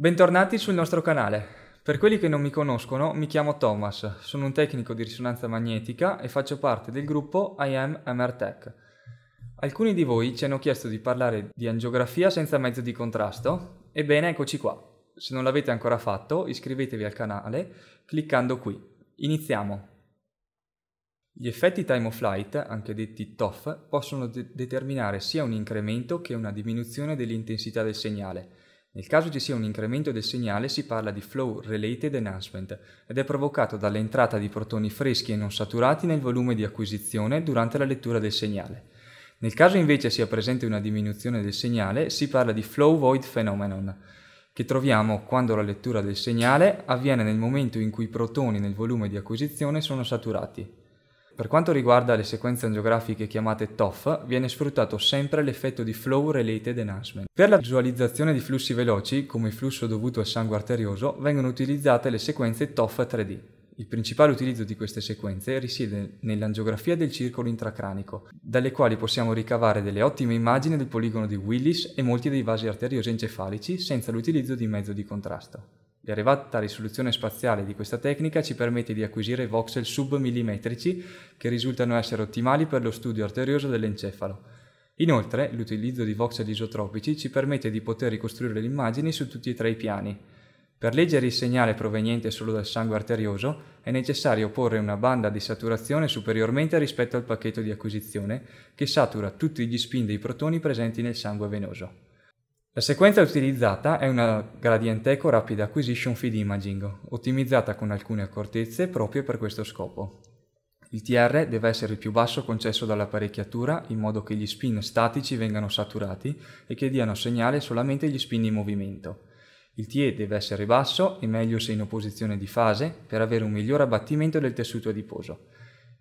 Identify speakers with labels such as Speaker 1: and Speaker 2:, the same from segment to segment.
Speaker 1: Bentornati sul nostro canale. Per quelli che non mi conoscono, mi chiamo Thomas, sono un tecnico di risonanza magnetica e faccio parte del gruppo IM MR Tech. Alcuni di voi ci hanno chiesto di parlare di angiografia senza mezzo di contrasto. Ebbene, eccoci qua. Se non l'avete ancora fatto, iscrivetevi al canale cliccando qui. Iniziamo. Gli effetti time of flight, anche detti TOF, possono de determinare sia un incremento che una diminuzione dell'intensità del segnale nel caso ci sia un incremento del segnale si parla di flow related enhancement ed è provocato dall'entrata di protoni freschi e non saturati nel volume di acquisizione durante la lettura del segnale. Nel caso invece sia presente una diminuzione del segnale si parla di flow void phenomenon, che troviamo quando la lettura del segnale avviene nel momento in cui i protoni nel volume di acquisizione sono saturati. Per quanto riguarda le sequenze angiografiche chiamate TOF, viene sfruttato sempre l'effetto di flow related enhancement. Per la visualizzazione di flussi veloci, come il flusso dovuto al sangue arterioso, vengono utilizzate le sequenze TOF 3D. Il principale utilizzo di queste sequenze risiede nell'angiografia del circolo intracranico, dalle quali possiamo ricavare delle ottime immagini del poligono di Willis e molti dei vasi arteriosi encefalici senza l'utilizzo di mezzo di contrasto. L'arrivata risoluzione spaziale di questa tecnica ci permette di acquisire voxel submillimetrici che risultano essere ottimali per lo studio arterioso dell'encefalo. Inoltre, l'utilizzo di voxel isotropici ci permette di poter ricostruire le immagini su tutti e tre i piani. Per leggere il segnale proveniente solo dal sangue arterioso è necessario porre una banda di saturazione superiormente rispetto al pacchetto di acquisizione che satura tutti gli spin dei protoni presenti nel sangue venoso. La sequenza utilizzata è una Gradienteco Rapid Acquisition Feed Imaging, ottimizzata con alcune accortezze proprio per questo scopo. Il TR deve essere il più basso concesso dall'apparecchiatura in modo che gli spin statici vengano saturati e che diano segnale solamente gli spin in movimento. Il TE deve essere basso e meglio se in opposizione di fase per avere un miglior abbattimento del tessuto adiposo.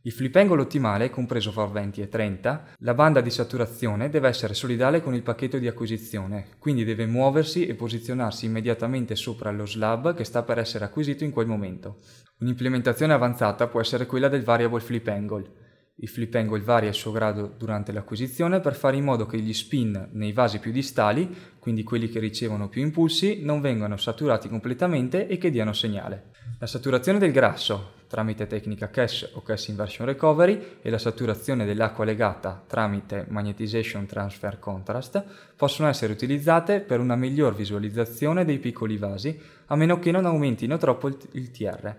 Speaker 1: Il flip angle ottimale, compreso fra 20 e 30, la banda di saturazione deve essere solidale con il pacchetto di acquisizione, quindi deve muoversi e posizionarsi immediatamente sopra lo slab che sta per essere acquisito in quel momento. Un'implementazione avanzata può essere quella del variable flip angle. Il flip angle varia il suo grado durante l'acquisizione per fare in modo che gli spin nei vasi più distali, quindi quelli che ricevono più impulsi, non vengano saturati completamente e che diano segnale. La saturazione del grasso, tramite tecnica cache o cache inversion recovery e la saturazione dell'acqua legata tramite magnetization transfer contrast possono essere utilizzate per una miglior visualizzazione dei piccoli vasi, a meno che non aumentino troppo il TR.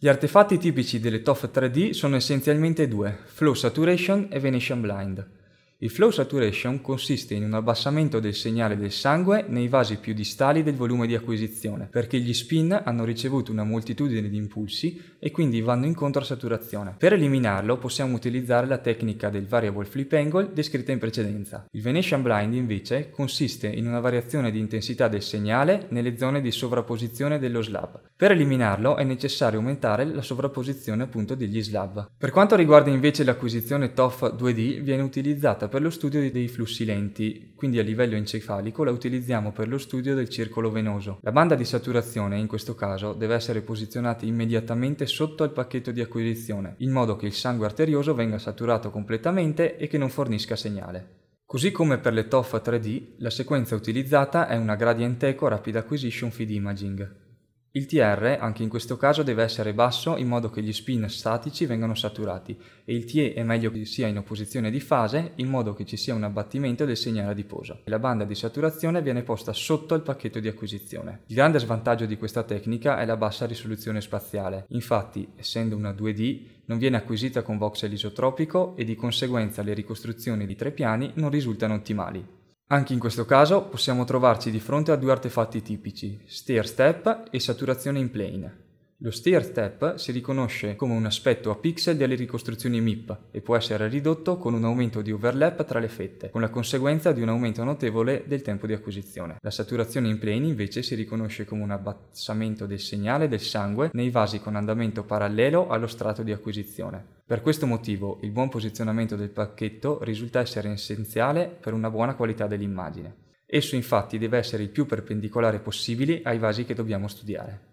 Speaker 1: Gli artefatti tipici delle TOF 3D sono essenzialmente due, Flow Saturation e Venetian Blind. Il flow saturation consiste in un abbassamento del segnale del sangue nei vasi più distali del volume di acquisizione, perché gli spin hanno ricevuto una moltitudine di impulsi e quindi vanno incontro a saturazione. Per eliminarlo possiamo utilizzare la tecnica del variable flip angle descritta in precedenza. Il Venetian blind invece consiste in una variazione di intensità del segnale nelle zone di sovrapposizione dello slab, per eliminarlo è necessario aumentare la sovrapposizione appunto degli slab. Per quanto riguarda invece l'acquisizione TOF 2D viene utilizzata per lo studio dei flussi lenti, quindi a livello encefalico la utilizziamo per lo studio del circolo venoso. La banda di saturazione in questo caso deve essere posizionata immediatamente sotto al pacchetto di acquisizione, in modo che il sangue arterioso venga saturato completamente e che non fornisca segnale. Così come per le TOF 3D, la sequenza utilizzata è una Gradient Eco Rapid Acquisition Feed Imaging. Il TR anche in questo caso deve essere basso in modo che gli spin statici vengano saturati e il TE è meglio che sia in opposizione di fase in modo che ci sia un abbattimento del segnale adiposo. La banda di saturazione viene posta sotto il pacchetto di acquisizione. Il grande svantaggio di questa tecnica è la bassa risoluzione spaziale. Infatti, essendo una 2D, non viene acquisita con voxel isotropico e di conseguenza le ricostruzioni di tre piani non risultano ottimali. Anche in questo caso possiamo trovarci di fronte a due artefatti tipici, stair step e saturazione in plane. Lo steer step si riconosce come un aspetto a pixel delle ricostruzioni MIP e può essere ridotto con un aumento di overlap tra le fette, con la conseguenza di un aumento notevole del tempo di acquisizione. La saturazione in plane invece si riconosce come un abbassamento del segnale del sangue nei vasi con andamento parallelo allo strato di acquisizione. Per questo motivo il buon posizionamento del pacchetto risulta essere essenziale per una buona qualità dell'immagine. Esso infatti deve essere il più perpendicolare possibile ai vasi che dobbiamo studiare.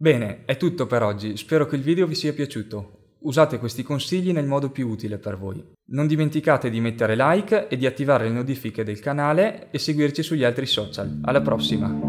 Speaker 1: Bene, è tutto per oggi, spero che il video vi sia piaciuto. Usate questi consigli nel modo più utile per voi. Non dimenticate di mettere like e di attivare le notifiche del canale e seguirci sugli altri social. Alla prossima!